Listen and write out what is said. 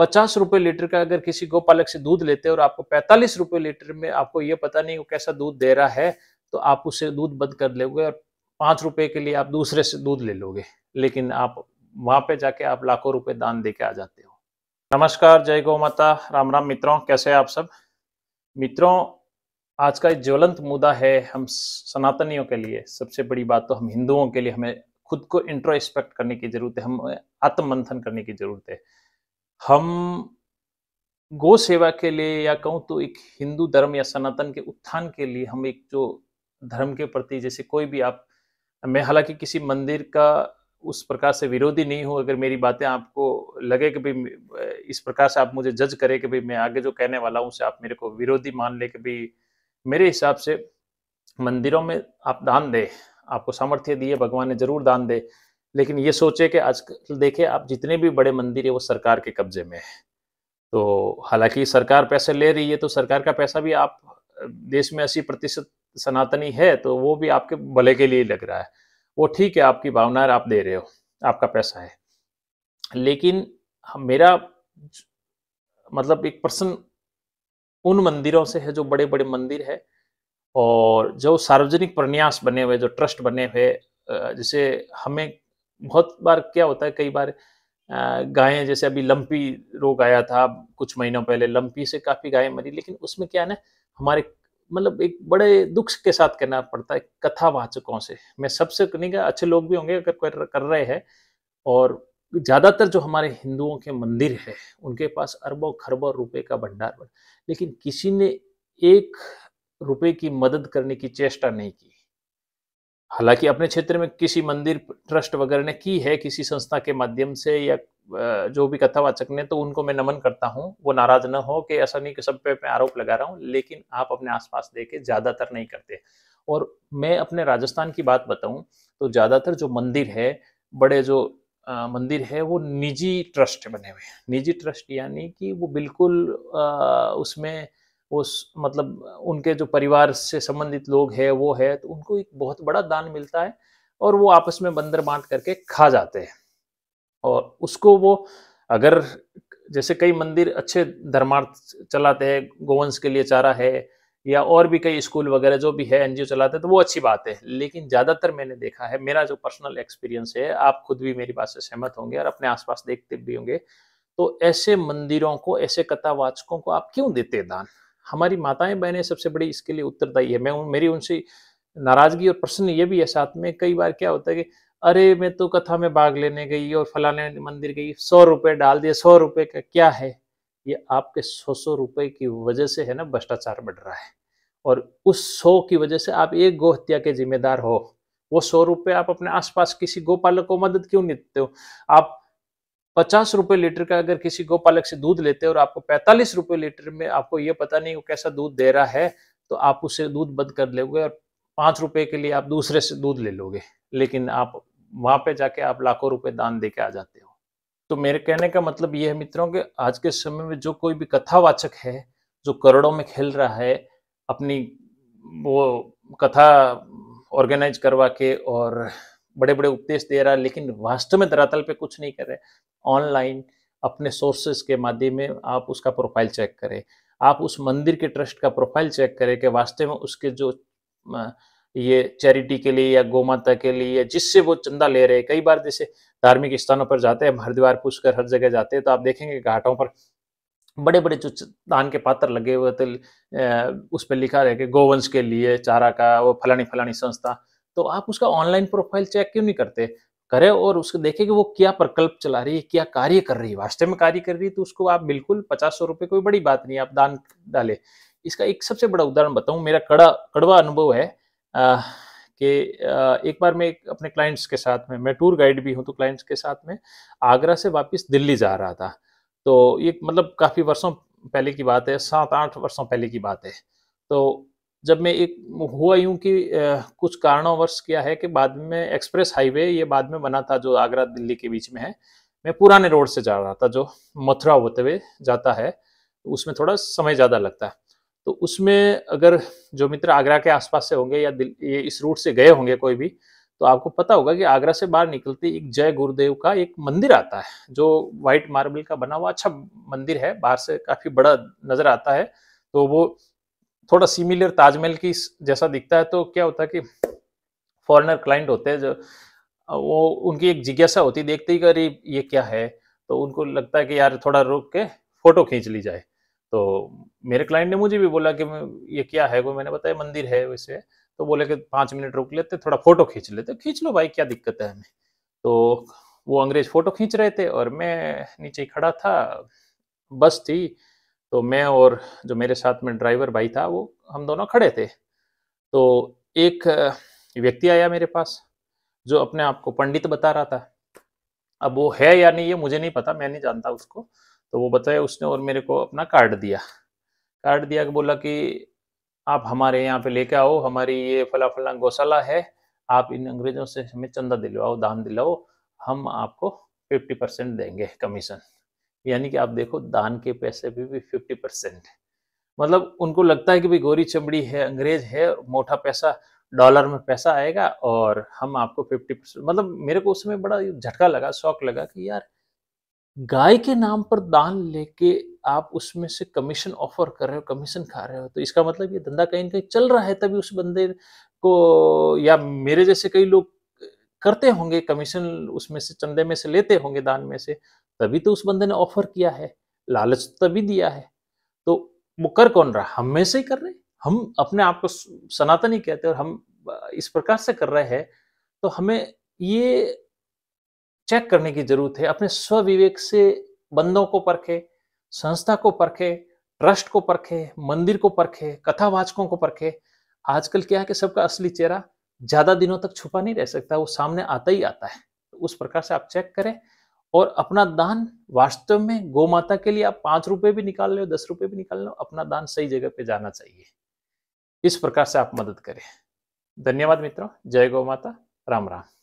पचास रुपए लीटर का अगर किसी गोपालक से दूध लेते हैं और आपको पैंतालीस रुपए लीटर में आपको ये पता नहीं वो कैसा दूध दे रहा है तो आप उसे दूध बंद कर लोगे और पांच रुपए के लिए आप दूसरे से दूध ले लोगे लेकिन आप वहां पे जाके आप लाखों रुपए दान दे के आ जाते हो नमस्कार जय गौ माता राम राम मित्रों कैसे आप सब मित्रों आज का ज्वलंत मुद्दा है हम सनातनियों के लिए सबसे बड़ी बात तो हम हिंदुओं के लिए हमें खुद को इंट्रोस्पेक्ट करने की जरूरत है हम आत्म मंथन करने की जरूरत है हम गो सेवा के लिए या कहूँ तो एक हिंदू धर्म या सनातन के उत्थान के लिए हम एक जो धर्म के प्रति जैसे कोई भी आप मैं हालांकि किसी मंदिर का उस प्रकार से विरोधी नहीं हूँ अगर मेरी बातें आपको लगे कि भाई इस प्रकार से आप मुझे जज करें कि भाई मैं आगे जो कहने वाला हूँ उसे आप मेरे को विरोधी मान ले कि भाई मेरे हिसाब से मंदिरों में आप दान दे आपको सामर्थ्य दिए भगवान ने जरूर दान दे लेकिन ये सोचे कि आजकल देखे आप जितने भी बड़े मंदिर है वो सरकार के कब्जे में है तो हालांकि सरकार पैसे ले रही है तो सरकार का पैसा भी आप देश में अस्सी प्रतिशत सनातनी है तो वो भी आपके भले के लिए लग रहा है वो ठीक है आपकी भावना आप दे रहे हो आपका पैसा है लेकिन मेरा मतलब एक पर्सन उन मंदिरों से है जो बड़े बड़े मंदिर है और जो सार्वजनिक प्रन्यास बने हुए जो ट्रस्ट बने हुए जिसे हमें बहुत बार क्या होता है कई बार गायें जैसे अभी लंपी रोग आया था कुछ महीनों पहले लंपी से काफ़ी गायें मरी लेकिन उसमें क्या है ना हमारे मतलब एक बड़े दुख के साथ करना पड़ता है कथावाचकों से मैं सबसे तो नहीं कहा अच्छे लोग भी होंगे अगर कर, कर रहे हैं और ज़्यादातर जो हमारे हिंदुओं के मंदिर है उनके पास अरबों खरबों रुपए का भंडार लेकिन किसी ने एक रुपए की मदद करने की चेष्टा नहीं की हालांकि अपने क्षेत्र में किसी मंदिर ट्रस्ट वगैरह ने की है किसी संस्था के माध्यम से या जो भी कथावाचक ने तो उनको मैं नमन करता हूँ वो नाराज ना हो कि ऐसा नहीं कि सब पे मैं आरोप लगा रहा हूँ लेकिन आप अपने आसपास देखे ज़्यादातर नहीं करते और मैं अपने राजस्थान की बात बताऊँ तो ज़्यादातर जो मंदिर है बड़े जो आ, मंदिर है वो निजी ट्रस्ट बने हुए हैं निजी ट्रस्ट यानी कि वो बिल्कुल आ, उसमें उस मतलब उनके जो परिवार से संबंधित लोग है वो है तो उनको एक बहुत बड़ा दान मिलता है और वो आपस में बंदर बांट करके खा जाते हैं और उसको वो अगर जैसे कई मंदिर अच्छे धर्मार्थ चलाते हैं गोवंश के लिए चारा है या और भी कई स्कूल वगैरह जो भी है एनजीओ चलाते हैं तो वो अच्छी बात है लेकिन ज़्यादातर मैंने देखा है मेरा जो पर्सनल एक्सपीरियंस है आप खुद भी मेरी बात से सहमत होंगे और अपने आसपास देखते भी होंगे तो ऐसे मंदिरों को ऐसे कथावाचकों को आप क्यों देते दान हमारी माताएं बहनें सबसे बड़ी इसके लिए उत्तरदायी है मैं उन, मेरी उनसे नाराजगी और प्रश्न ये भी है साथ में कई बार क्या होता है कि अरे मैं तो कथा में भाग लेने गई और फलाने मंदिर गई सौ रुपये डाल दिए सौ रुपये का क्या है ये आपके सौ सौ रुपये की वजह से है ना भ्रष्टाचार बढ़ रहा है और उस सौ की वजह से आप एक गोहत्या के जिम्मेदार हो वो सौ रुपये आप अपने आसपास किसी गोपालक को मदद क्यों नहीं देते हो आप पचास रुपए लीटर का अगर किसी गोपालक से दूध लेते हैं और आपको पैंतालीस रुपए लीटर में आपको ये पता नहीं वो कैसा दूध दे रहा है तो आप उसे दूध बंद कर लोगे और पाँच रुपए के लिए आप दूसरे से दूध ले लोगे लेकिन आप वहां पे जाके आप लाखों रुपए दान दे के आ जाते हो तो मेरे कहने का मतलब ये है मित्रों कि आज के समय में जो कोई भी कथावाचक है जो करोड़ों में खेल रहा है अपनी वो कथा ऑर्गेनाइज करवा के और बड़े बड़े उपदेश दे रहा है लेकिन वास्तव में धरातल पे कुछ नहीं कर रहे ऑनलाइन अपने सोर्सेस के माध्यम में आप उसका प्रोफाइल चेक करें आप उस मंदिर के ट्रस्ट का प्रोफाइल चेक करें कि वास्तव में उसके जो ये चैरिटी के लिए या गोमाता के लिए या जिससे वो चंदा ले रहे हैं कई बार जैसे धार्मिक स्थानों पर जाते हैं हरिद्वार पुष्कर हर जगह जाते हैं तो आप देखेंगे घाटों पर बड़े बड़े जो दान के पात्र लगे हुए थे तो, उस पर लिखा रहे कि गोवंश के लिए चारा का वो फलानी फलानी संस्था तो आप उसका ऑनलाइन प्रोफाइल चेक क्यों नहीं करते करें और उसको देखें कि वो क्या प्रकल्प चला रही है क्या कार्य कर रही है वास्तव में कार्य कर रही है तो उसको आप बिल्कुल पचास सौ रुपये कोई बड़ी बात नहीं आप दान डाले इसका एक सबसे बड़ा उदाहरण बताऊँ मेरा कड़ा कड़वा अनुभव है आ, कि एक बार मैं अपने क्लाइंट्स के साथ में मैं टूर गाइड भी हूँ तो क्लाइंट्स के साथ में आगरा से वापस दिल्ली जा रहा था तो ये मतलब काफ़ी वर्षों पहले की बात है सात आठ वर्षों पहले की बात है तो जब मैं एक हुआ यूं कि कुछ कारणों वर्ष किया है कि बाद में एक्सप्रेस हाईवे ये बाद में बना था जो आगरा दिल्ली के बीच में है मैं पुराने रोड से जा रहा था जो मथुरा होते हुए जाता है उसमें थोड़ा समय ज़्यादा लगता है तो उसमें अगर जो मित्र आगरा के आसपास से होंगे या ये इस रूट से गए होंगे कोई भी तो आपको पता होगा कि आगरा से बाहर निकलते एक जय गुरुदेव का एक मंदिर आता है जो व्हाइट मार्बल का बना हुआ अच्छा मंदिर है बाहर से काफ़ी बड़ा नज़र आता है तो वो थोड़ा सिमिलर ताजमहल की जैसा दिखता है तो क्या होता है कि फॉरेनर क्लाइंट होते हैं जो वो उनकी एक जिज्ञासा होती देखते ही अरे ये क्या है तो उनको लगता है कि यार थोड़ा रुक के फोटो खींच ली जाए तो मेरे क्लाइंट ने मुझे भी बोला कि ये क्या है वो मैंने बताया मंदिर है वैसे तो बोले कि पाँच मिनट रुक लेते थोड़ा फोटो खींच लेते खींच लो भाई क्या दिक्कत है हमें तो वो अंग्रेज फोटो खींच रहे थे और मैं नीचे खड़ा था बस थी तो मैं और जो मेरे साथ में ड्राइवर भाई था वो हम दोनों खड़े थे तो एक व्यक्ति आया मेरे पास जो अपने आप को पंडित बता रहा था अब वो है या नहीं ये मुझे नहीं पता मैं नहीं जानता उसको तो वो बताया उसने और मेरे को अपना कार्ड दिया कार्ड दिया कि बोला कि आप हमारे यहाँ पे लेके आओ हमारी ये फला फला गौशाला है आप इन अंग्रेजों से हमें चंदा दिलवाओ दान दिलाओ हम आपको फिफ्टी परसेंट देंगे कमीशन यानी कि आप देखो दान के पैसे भी भी फिफ्टी परसेंट मतलब उनको लगता है कि भाई गोरी चमड़ी है अंग्रेज है मोटा पैसा डॉलर में पैसा आएगा और हम आपको फिफ्टी परसेंट मतलब मेरे को उस समय बड़ा झटका लगा शौक लगा कि यार गाय के नाम पर दान लेके आप उसमें से कमीशन ऑफर कर रहे हो कमीशन खा रहे हो तो इसका मतलब ये धंधा कहीं ना कहीं चल रहा है तभी उस बंदे को या मेरे जैसे कई लोग करते होंगे कमीशन उसमें से चंदे में से लेते होंगे दान में से तभी तो उस बंदे ने ऑफर किया है लालच तो तभी दिया है तो वो कर कौन रहा हम में से ही कर रहे हम अपने आप को सनातन ही कहते और हम इस प्रकार से कर रहे हैं तो हमें ये चेक करने की जरूरत है अपने स्वविवेक से बंदों को परखे संस्था को परखे ट्रस्ट को परखे मंदिर को परखे कथावाचकों को परखे आजकल क्या है कि सबका असली चेहरा ज़्यादा दिनों तक छुपा नहीं रह सकता वो सामने आता ही आता है तो उस प्रकार से आप चेक करें और अपना दान वास्तव में गौ माता के लिए आप पांच रुपये भी निकाल लो दस रुपये भी निकाल लो अपना दान सही जगह पे जाना चाहिए इस प्रकार से आप मदद करें धन्यवाद मित्रों जय गौ माता राम राम